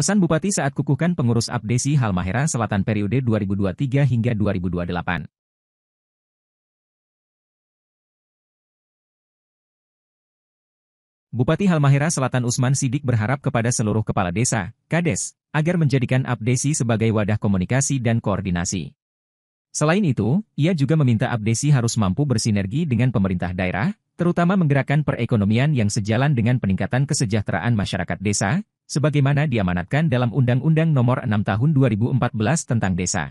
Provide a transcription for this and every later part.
Pesan Bupati saat kukuhkan pengurus Abdesi Halmahera Selatan periode 2023 hingga 2028. Bupati Halmahera Selatan Usman Sidik berharap kepada seluruh kepala desa, kades, agar menjadikan Abdesi sebagai wadah komunikasi dan koordinasi. Selain itu, ia juga meminta Abdesi harus mampu bersinergi dengan pemerintah daerah, terutama menggerakkan perekonomian yang sejalan dengan peningkatan kesejahteraan masyarakat desa, sebagaimana diamanatkan dalam Undang-Undang Nomor 6 Tahun 2014 tentang Desa.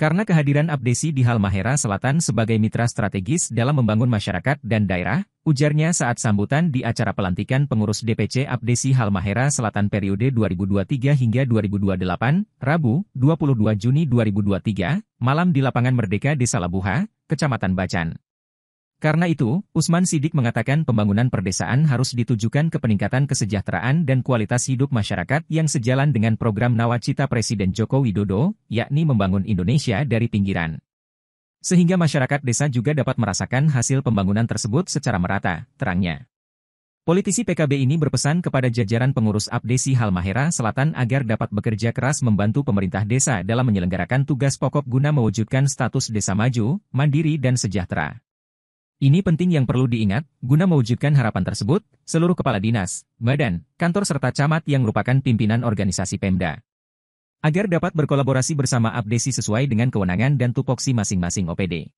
Karena kehadiran Abdesi di Halmahera Selatan sebagai mitra strategis dalam membangun masyarakat dan daerah, ujarnya saat sambutan di acara pelantikan pengurus DPC Abdesi Halmahera Selatan periode 2023 hingga 2028, Rabu, 22 Juni 2023, malam di lapangan Merdeka Desa Labuha, Kecamatan Bacan. Karena itu, Usman Sidik mengatakan pembangunan perdesaan harus ditujukan ke peningkatan kesejahteraan dan kualitas hidup masyarakat yang sejalan dengan program nawacita Presiden Joko Widodo, yakni membangun Indonesia dari pinggiran. Sehingga masyarakat desa juga dapat merasakan hasil pembangunan tersebut secara merata, terangnya. Politisi PKB ini berpesan kepada jajaran pengurus Abdesi Halmahera Selatan agar dapat bekerja keras membantu pemerintah desa dalam menyelenggarakan tugas pokok guna mewujudkan status desa maju, mandiri dan sejahtera. Ini penting yang perlu diingat, guna mewujudkan harapan tersebut, seluruh kepala dinas, badan, kantor serta camat yang merupakan pimpinan organisasi Pemda. Agar dapat berkolaborasi bersama Abdesi sesuai dengan kewenangan dan tupoksi masing-masing OPD.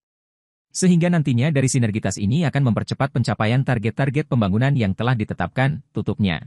Sehingga nantinya dari sinergitas ini akan mempercepat pencapaian target-target pembangunan yang telah ditetapkan, tutupnya.